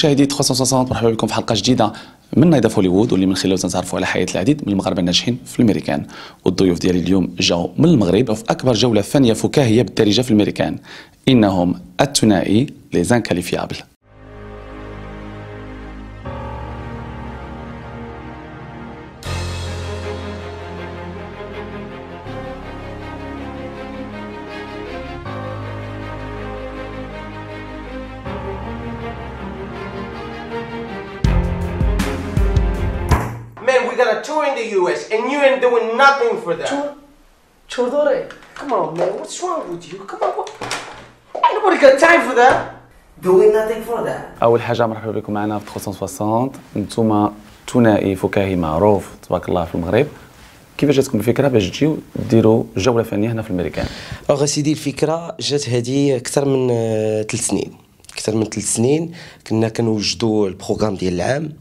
مشاهدي 360 مرحبا بكم في حلقه جديده من نايضه هوليوود واللي من خلالها تنتعرفوا على حياه العديد من المغاربه الناجحين في الميريكان والضيوف ديالي اليوم جاوا من المغرب في اكبر جوله فنيه فكاهيه بالدارجه في الميريكان انهم الثنائي لي زانكاليفيابل for that. Chor Chordore, come on, man. What's wrong with you? Come on. What? Ain't nobody got time for that. Doing nothing for that. أول حاجة مرحبا بكم معنا في 360 نتوما ثنائي فكاهي معروف تبارك الله في المغرب كيفاش جاتكم الفكره باش تجيو ديروا جوله فنيه هنا في الميريكان اغا سيدي الفكره جات هذه اكثر من ثلاث آه، سنين اكثر من ثلاث سنين كنا كنوجدوا البروغرام ديال العام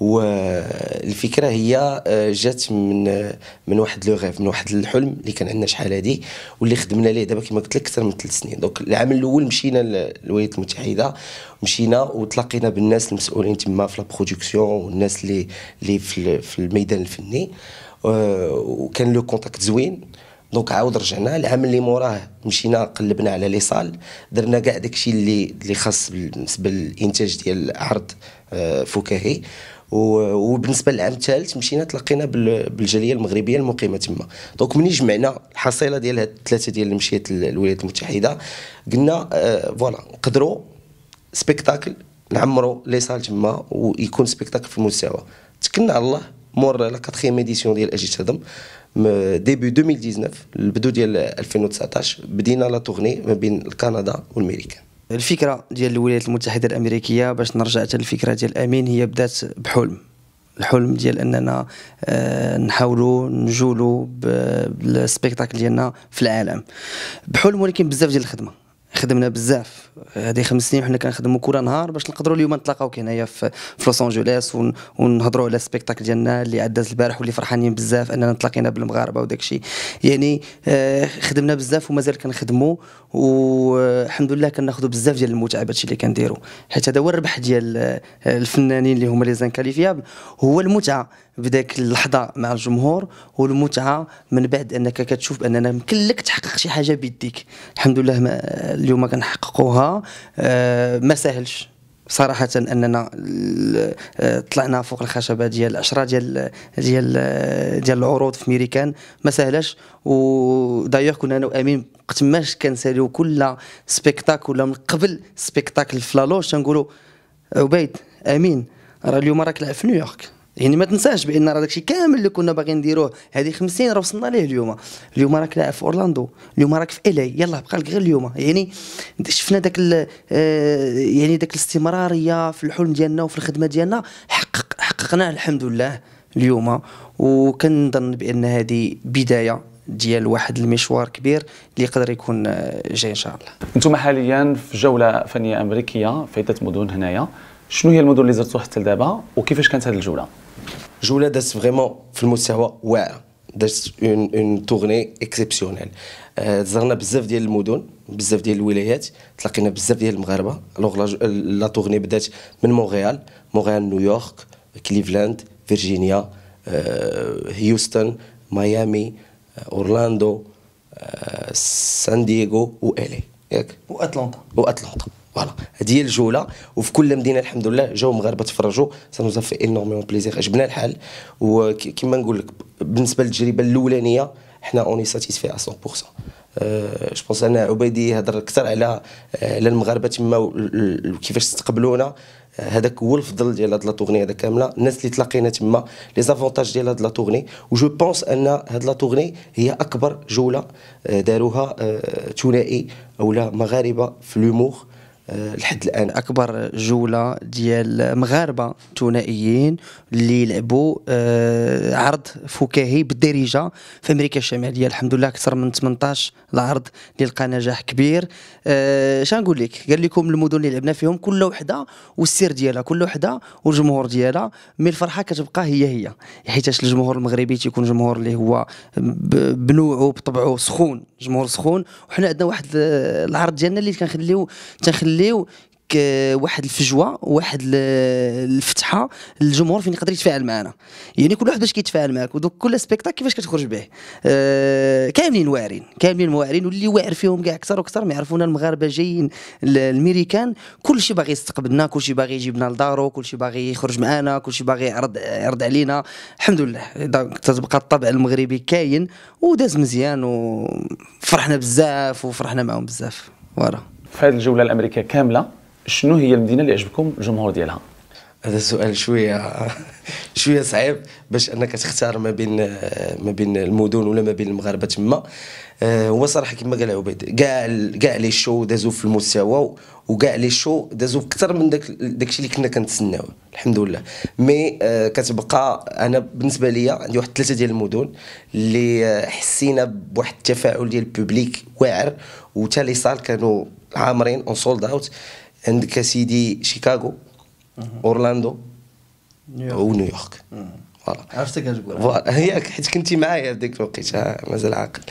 والفكره هي آه، جات من آه، من واحد لو من واحد الحلم اللي كان عندنا شحال هادي واللي خدمنا ليه دابا كما قلت لك اكثر من ثلاث سنين دونك العام الاول مشينا للولايات المتحده مشينا وتلاقينا بالناس المسؤولين تما في لابرودكسيون والناس اللي اللي في الميدان الفني آه، وكان لو كونتاكت زوين دونك عاود رجعنا العام اللي موراه مشينا قلبنا على لي صال درنا كاع داكشي اللي اللي خاص بالنسبه للانتاج ديال العرض فكاهي وبالنسبه للعام الثالث مشينا تلاقينا بالجاليه المغربيه المقيمه تما دونك ملي جمعنا الحصيله ديال هاد الثلاثه ديال اللي مشيت للولايات المتحده قلنا آه فوالا نقدروا سبيكتاكل نعمروا لي سال تما ويكون سبيكتاكل في المستوى تكلنا على الله مور لا كاتخيام ايديسيون ديال اجي تهضم ديبي 2019 البدو ديال 2019 بدينا لا تورني ما بين كندا والميريكان الفكره ديال الولايات المتحده الامريكيه باش نرجع حتى الفكره ديال امين هي بدات بحلم الحلم ديال اننا آه، نحاولوا نجولوا بالسبيكتاكل ديالنا في العالم بحلم ولكن بزاف ديال الخدمه خدمنا بزاف هذه خمس سنين وحنا كنخدموا كل نهار باش نقدروا اليوم نتلاقاو هنايا في لوس انجلوس ونهضروا على السبيكتاكل ديالنا اللي عدا البارح واللي فرحانين بزاف اننا تلاقينا بالمغاربه وداك الشيء يعني آه، خدمنا بزاف ومازال كنخدموا والحمد آه، لله كناخذوا بزاف ديال المتعه الشيء اللي كنديروا حيت هذا هو الربح ديال آه، الفنانين اللي هما لي زانكاليفيابل هو المتعه بداك اللحظه مع الجمهور والمتعه من بعد انك كتشوف باننا يمكن لك تحقق شي حاجه بيديك الحمد لله ما اليوم كنحققوها آه، ما سهلش صراحة أننا آه، طلعنا فوق الخشبة ديال 10 ديال ديال ديال العروض في ميريكان ما سهلاش ودايوغ كنا أنا وأمين وقت ماش كنساليو كل سبيكتاكل ولا من قبل سبيكتاكل في لالوش تنقولوا عبيد أمين راه اليوم راك لعب في نيويورك يعني ما تنساش بان راه داكشي كامل اللي كنا باغيين نديروه هذه 50 راه وصلنا ليه اليوم اليوم راك لاعب في اورلاندو اليوم راك في الاي يلا بقى لك غير اليوم يعني شفنا داك آه، يعني داك الاستمراريه في الحلم ديالنا وفي الخدمه ديالنا حقق حققناه الحمد لله اليوم وكنظن بان هذه بدايه ديال واحد المشوار كبير اللي يقدر يكون آه، جاي ان شاء الله انتم حاليا في جوله فنيه امريكيه في عده مدن هنايا شنو هي المدن اللي زرتوها حتى لدابا وكيفاش كانت هذه الجوله جوله دازت فريمون في المستوى واعر دازت اون اون تورني اكسيبسيونيل آه، زرنا بزاف ديال المدن بزاف ديال الولايات تلاقينا بزاف ديال المغاربه الوغ لا تورني بدات من مونريال مونريال نيويورك كليفلاند فيرجينيا آه، هيوستن ميامي آه، اورلاندو سان دييغو والي ياك واتلانتا واتلانتا فوالا هذه هي الجوله وفي كل مدينه الحمد لله جاو مغاربه تفرجوا سا نوزا في انورميمون بليزير عجبنا الحال وكما نقول لك بالنسبه للتجربه الاولانيه حنا اوني ساتيسفي 100% أه جو بونس انا عبيدي هضر اكثر على على المغاربه تما كيفاش استقبلونا هذاك هو الفضل ديال هاد لا تورني هذا كامله الناس اللي تلاقينا تما لي زافونتاج ديال هاد لا تورني وجو بونس ان هاد لا تورني هي اكبر جوله داروها ثنائي اولا مغاربه في لومور آه، لحد الان اكبر جوله ديال مغاربه ثنائيين اللي لعبوا آه، عرض فكاهي بالدارجه في امريكا الشماليه الحمد لله اكثر من 18 العرض اللي لقى نجاح كبير آه، نقول لك قال لكم المدن اللي لعبنا فيهم كل وحده والسير ديالها كل وحده والجمهور ديالها مي الفرحه كتبقى هي هي حيتاش الجمهور المغربي تيكون جمهور اللي هو بنوعه بطبعه سخون جمهور سخون وحنا عندنا واحد العرض ديالنا اللي كنخليو تنخلي نخليو واحد الفجوه واحد الفتحه للجمهور فين يقدر يتفاعل معنا يعني كل واحد باش كيتفاعل معك ودوك كل سبيكتاك كيفاش كتخرج به آه كاملين واعرين كاملين واعرين واللي واعر فيهم كاع اكثر واكثر ما يعرفونا المغاربه جايين الميريكان كلشي باغي يستقبلنا كلشي باغي يجيبنا لدارو كلشي باغي يخرج معنا كلشي باغي يعرض يعرض علينا الحمد لله تبقى الطبع المغربي كاين وداز مزيان وفرحنا بزاف وفرحنا معهم بزاف فوالا في هذه الجوله الامريكيه كامله شنو هي المدينه اللي عجبكم الجمهور ديالها هذا سؤال شويه شويه صعيب باش انك تختار ما بين ما بين المدن ولا ما بين المغاربه تما آه، هو صراحه كما قال عبيد كاع كاع لي شو دازو في المستوى وكاع لي شو دازو اكثر من داك داكشي اللي كنا كنتسناوه الحمد لله مي آه، كتبقى انا بالنسبه ليا عندي واحد ثلاثه ديال المدن اللي آه، حسينا بواحد التفاعل ديال البوبليك واعر وتا لي صال كانوا عامرين اون سولد اوت عندك سيدي شيكاغو اورلاندو ونيويورك, نيويورك فوالا عرفتك كتقول فوالا هي حيت كنتي معايا ديك الوقت مازال عاقل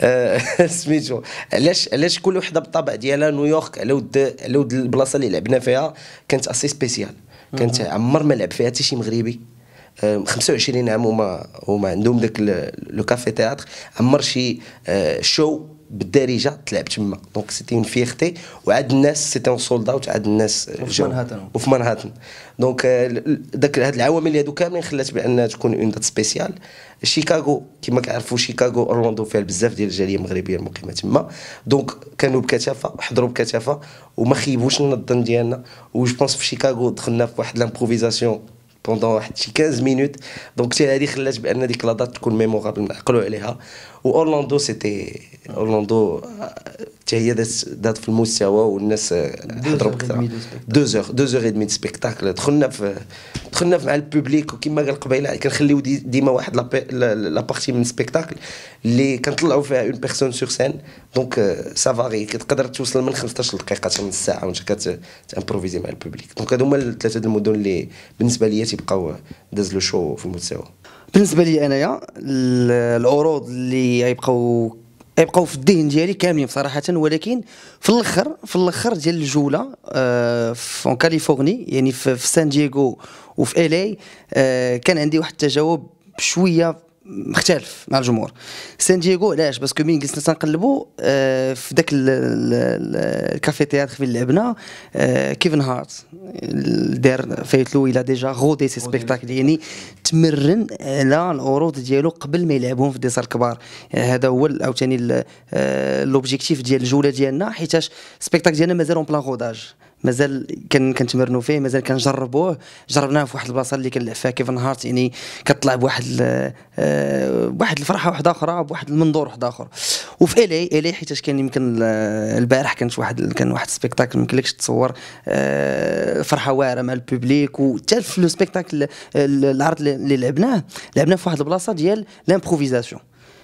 آه، سميتو علاش علاش كل وحده بالطبع ديالها نيويورك على ود على ود البلاصه اللي لعبنا فيها كانت اسي سبيسيال mhm. كانت عمر ما لعب فيها حتى شي مغربي 25 آه، عام هما هما عندهم داك لو كافي تياتر عمر شي آه، شو بالدارجه تلعب تما دونك سيتي اون فيختي وعاد الناس سيتي اون سولد اوت عاد الناس وفي مانهاتن وفي مانهاتن دونك euh, داك هاد العوامل هادو كاملين خلات بان تكون اون دات سبيسيال شيكاغو كما كعرفوا شيكاغو اورلاندو فيها بزاف ديال الجاليه المغربيه المقيمه تما دونك كانوا بكثافه حضروا بكثافه وما خيبوش لنا الظن ديالنا وجو بونس في شيكاغو دخلنا في واحد لامبروفيزاسيون بوندون واحد شي 15 مينوت دونك حتى هذه خلات بان ديك لادات تكون ميمورابل نعقلوا عليها واورلاندو سيتي اورلاندو حتى هي دات في المستوى والناس حضروا بكثره دوزور دوزور ادمي سبيكتاكل دخلنا في دخلنا مع البوبليك وكما قال قبيله كنخليو ديما واحد لا بارتي من سبيكتاكل اللي كنطلعوا فيها اون بيرسون سور سين دونك سا فاري كتقدر توصل من 15 دقيقه حتى نص ساعه وانت كتامبروفيزي مع البوبليك دونك هادو هما الثلاثه المدن اللي بالنسبه ليا تيبقاو داز لو شو في المستوى بالنسبه لي انايا العروض اللي غيبقاو غيبقاو في الذهن ديالي كاملين بصراحه ولكن في الاخر في الاخر ديال الجوله آه، في كاليفورني يعني في, في سان دييغو وفي الي آه، كان عندي واحد التجاوب شويه مختلف مع الجمهور سان دييغو علاش باسكو مين جلسنا تنقلبوا آه في ذاك الكافي تياتر فين لعبنا آه كيفن هارت دار فايتلو الى ديجا غودي سي سبيكتاكل يعني تمرن على العروض ديالو قبل ما يلعبهم في الديسار الكبار يعني هذا هو عاوتاني لوبجيكتيف آه، ديال الجوله ديالنا حيتاش سبيكتاكل ديالنا مازال اون بلان غوداج مازال كان كنتمرنوا فيه مازال كنجربوه جربناه في واحد البلاصه اللي كنلعب فيها كيفن هارت يعني كطلع بواحد آه، بواحد الفرحه واحده اخرى آه، بواحد المنظور واحد اخر وفي الي الي حيت كان يمكن البارح كانت واحد كان واحد سبيكتاكل ما يمكنلكش تصور آه، فرحه واعره مع الببليك وحتى في لو سبيكتاكل العرض اللي لعبناه لعبناه في واحد البلاصه ديال لامبروفيزاسيون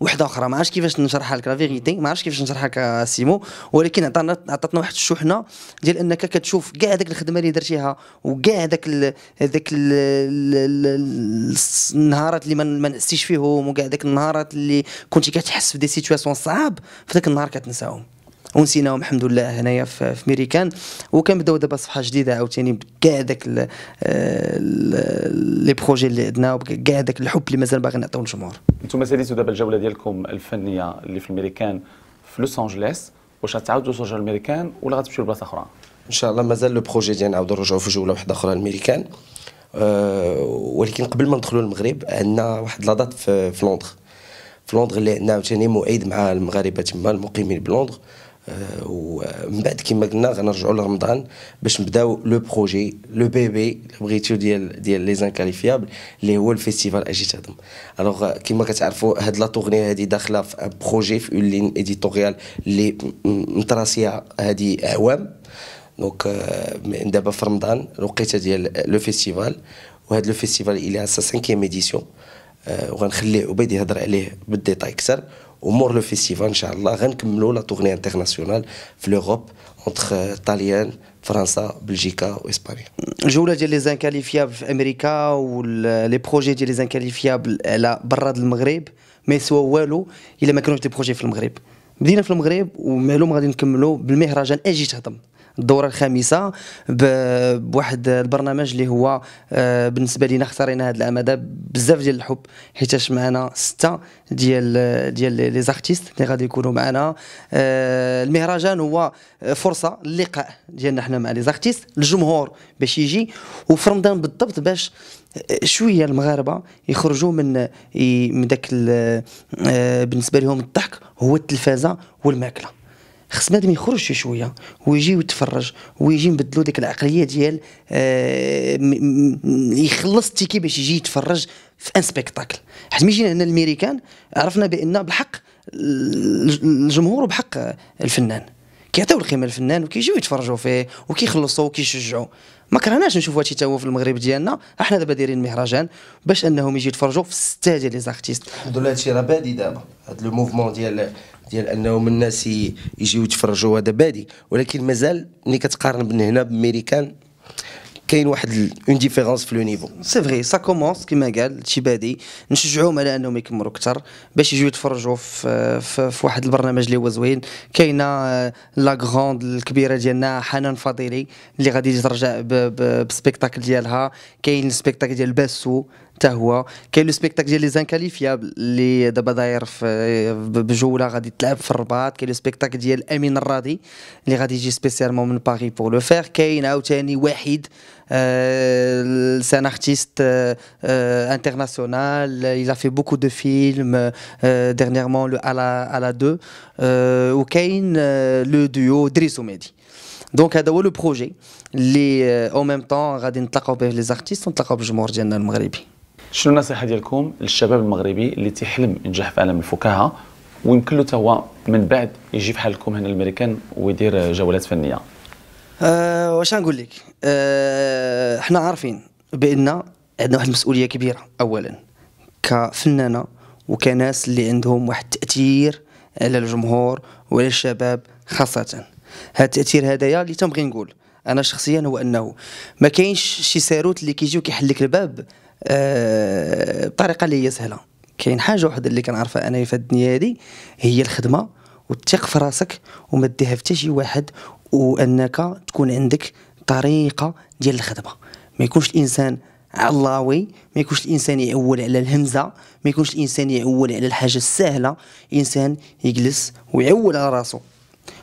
وحده اخرى ما عرفتش كيفاش نشرحها لك لا فيغيتي ما عرفتش كيفاش نشرحها لك آه، سيمو ولكن عطانا عطاتنا واحد الشحنه ديال انك كتشوف كاع داك الخدمه اللي درتيها وكاع داك ال... داك النهارات اللي ما نعستيش فيهم وكاع داك النهارات اللي كنتي كتحس في دي سيتياسيون صعاب في داك النهار كتنساهم ونسيناهم الحمد لله هنايا في, في ميريكان وكنبداو دابا صفحه جديده عاوتاني بكاع داك آه، لي بروجي اللي عندنا وكاع داك الحب اللي مازال باغي نعطيو للجمهور انتم ساليتوا دابا الجوله ديالكم الفنيه اللي في الميريكان في لوس انجليس واش غتعاودوا ترجعوا للميريكان ولا غتمشيو لبلاصه اخرى ان شاء الله مازال لو بروجي ديالنا نعاودوا نرجعوا في جوله واحده اخرى للميريكان أه ولكن قبل ما ندخلوا المغرب عندنا واحد لادات في, لوندغ لندن في لندن اللي عندنا عاوتاني مؤيد مع المغاربه تما المقيمين بلندن ومن euh, euh, بعد كما قلنا غنرجعوا لرمضان باش نبداو لو بروجي لو بيبي بغيتو ديال ديال لي زانكاليفيابل اللي هو الفيستيفال اجي تهضم الوغ كما كتعرفوا هاد لا تورني هادي داخله في بروجي في اون لين ايديتوريال اللي متراسيه هادي اعوام دونك euh, دابا في رمضان الوقيته ديال لو فيستيفال وهاد لو فيستيفال الى سا 5 ايديسيون وغنخلي عبيد يهضر عليه بالديتاي اكثر ومور لو فيستيفال ان شاء الله غنكملوا لا تورني انترناسيونال في لوروب اونتر طاليان فرنسا بلجيكا واسبانيا الجوله ديال لي زانكاليفيابل في امريكا ولي بروجي ديال لي زانكاليفيابل على برا المغرب ما يسوى والو الا ما كانوش دي بروجي في المغرب بدينا في المغرب ومعلوم غادي نكملوا بالمهرجان اجي تهضم الدوره الخامسه بواحد البرنامج اللي هو آه، بالنسبه لينا اختارينا هذا العام هذا بزاف ديال الحب حيتاش معنا سته ديال ديال لي زارتيست اللي غادي يكونوا معنا آه، المهرجان هو فرصه للقاء ديالنا حنا مع لي زارتيست الجمهور باش يجي وفي رمضان بالضبط باش آه، شويه المغاربه يخرجوا من من داك بالنسبه لهم الضحك هو التلفازه والماكله خص بنادم يخرج شي شويه ويجي ويتفرج ويجي نبدلوا ديك العقليه ديال آه يخلص التيكي باش يجي يتفرج في ان سبيكتاكل حيت ملي جينا هنا الميريكان عرفنا بان بالحق الجمهور وبحق الفنان كيعطيو القيمه للفنان وكيجيو يتفرجوا فيه وكيخلصوا وكيشجعوا ما كرهناش نشوفوا هادشي تا هو في المغرب ديالنا احنا دابا دايرين مهرجان باش انهم يجيو يتفرجوا في سته ديال لي زارتيست الحمد لله هادشي راه بادي دابا هاد لو موفمون ديال ديال انهم الناس يجيو يتفرجوا هذا بادي ولكن مازال ملي كتقارن من هنا بامريكان كاين واحد اون ديفيرونس في لو نيفو سي فغي سا كومونس كيما قال شي بادي نشجعوهم على انهم يكملوا اكثر باش يجيو يتفرجوا في, في, واحد البرنامج اللي هو زوين كاينه آه، لا غروند الكبيره ديالنا حنان فضيلي اللي غادي ترجع بسبيكتاكل ديالها كاين السبيكتاكل ديال باسو حتى هو كاين لو Spectacle ديال لي زانكاليفيابل اللي دابا داير بجوله غادي تلعب في الرباط كاين لو سبيكتاكل c'est un artiste international. Il a fait beaucoup de films. dernièrement, le à à la 2. Euh، ou Kane, le duo donc à c'est le projet en même temps les artistes شنو النصيحه ديالكم للشباب المغربي اللي تيحلم ينجح في عالم الفكاهه ويمكن له هو من بعد يجي بحالكم هنا الامريكان ويدير جولات فنيه أه واش نقول لك أه حنا عارفين بان عندنا واحد المسؤوليه كبيره اولا كفنانه وكناس اللي عندهم واحد التاثير على الجمهور وعلى الشباب خاصه هذا التاثير هذايا اللي تنبغي نقول انا شخصيا هو انه ما كاينش شي ساروت اللي كيجي وكيحل لك الباب بطريقه آه، اللي هي سهله كاين حاجه واحده اللي كنعرفها انا في الدنيا هذه هي الخدمه والثق في راسك وما ديها حتى شي واحد وانك تكون عندك طريقه ديال الخدمه ما يكونش الانسان علاوي ما يكونش الانسان يعول على الهمزه ما يكونش الانسان يعول على الحاجه السهله انسان يجلس ويعول على راسو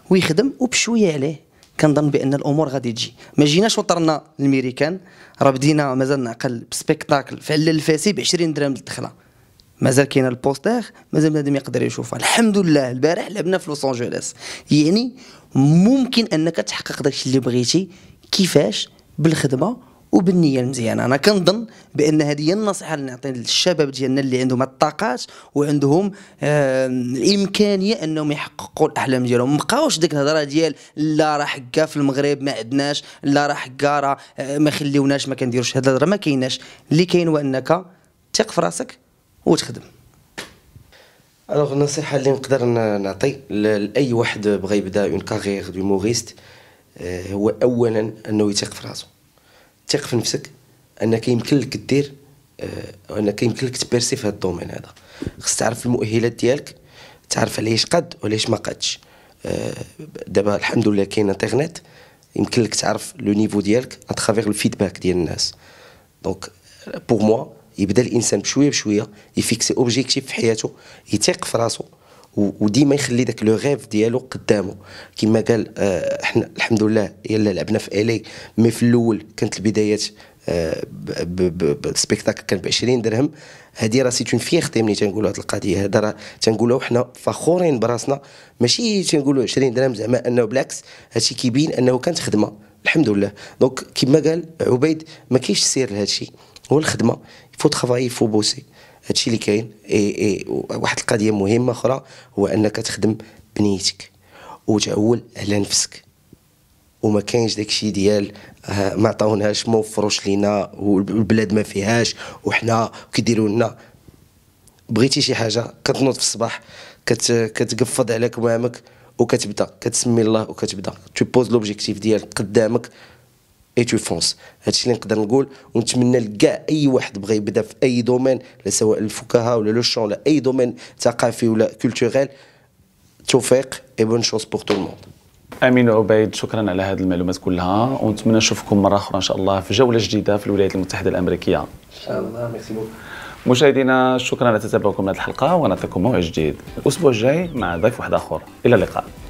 ويخدم وبشويه عليه كنظن بان الامور غادي تجي ما جيناش وطرنا الميريكان راه بدينا مازال نعقل بسبيكتاكل في علل الفاسي ب 20 درهم للدخله مازال كاين البوستير مازال بنادم يقدر يشوفها الحمد لله البارح لعبنا في لوس انجلوس يعني ممكن انك تحقق داكشي اللي بغيتي كيفاش بالخدمه وبالنيه المزيانه انا كنظن بان هذه هي النصيحه اللي نعطي للشباب ديالنا اللي عندهم الطاقات وعندهم آه الامكانيه انهم يحققوا الاحلام ديالهم ما بقاوش ديك الهضره ديال لا راه حكا في المغرب ما عندناش لا راه حكا راه ما خليوناش ما كنديروش هذه الهضره ما كايناش اللي كاين هو انك تثق في راسك وتخدم الوغ النصيحه اللي نقدر نعطي لاي واحد بغى يبدا اون كارير دو موريست هو اولا انه يثق في راسو ثق في نفسك انك يمكن لك دير آه، انك يمكن لك تبيرسي في هذا الدومين هذا خص تعرف المؤهلات ديالك تعرف علاش قد وعلاش ما قدش آه، دابا الحمد لله كاين انترنت يمكن لك تعرف لو نيفو ديالك اترافيغ الفيدباك ديال الناس دونك بور موا يبدا الانسان بشويه بشويه يفيكسي اوبجيكتيف في حياته يثق في راسو وديما يخلي داك لو غيف ديالو قدامه كما قال آه، احنا الحمد لله يلا لعبنا في الي مي في الاول كانت البدايات آه، بسبيكتاكل كان ب 20 درهم هذه راه سي اون فيختي ملي تنقولوا هذه القضيه هذا راه تنقولوا حنا فخورين براسنا ماشي تنقولوا 20 درهم زعما انه بالعكس هادشي كيبين انه كانت خدمه الحمد لله دونك كما قال عبيد ما كاينش السر لهادشي هو الخدمه فو ترافاي فو بوسي هادشي اللي كاين إي إي واحد القضيه مهمه اخرى هو انك تخدم بنيتك وتعول على نفسك وما كاينش داكشي ديال آه، ما عطاوناش ما وفروش لينا والبلاد ما فيهاش وحنا كيديروا لنا بغيتي شي حاجه كتنوض في الصباح كت كتقفض على كمامك وكتبدا كتسمي الله وكتبدا تو بوز لوبجيكتيف ديالك قدامك اي تو فونس هادشي اللي نقدر نقول ونتمنى لكاع اي واحد بغى يبدا في اي دومين سواء الفكاهه ولا لو شون ولا اي دومين ثقافي ولا كولتوريل توفيق اي بون شونس بوغ تو الموند امين عبيد شكرا على هذه المعلومات كلها ونتمنى نشوفكم مره اخرى ان شاء الله في جوله جديده في الولايات المتحده الامريكيه ان شاء الله ميرسي مشاهدينا شكرا على تتابعكم هذه الحلقه ونعطيكم موعد جديد الاسبوع الجاي مع ضيف واحد اخر الى اللقاء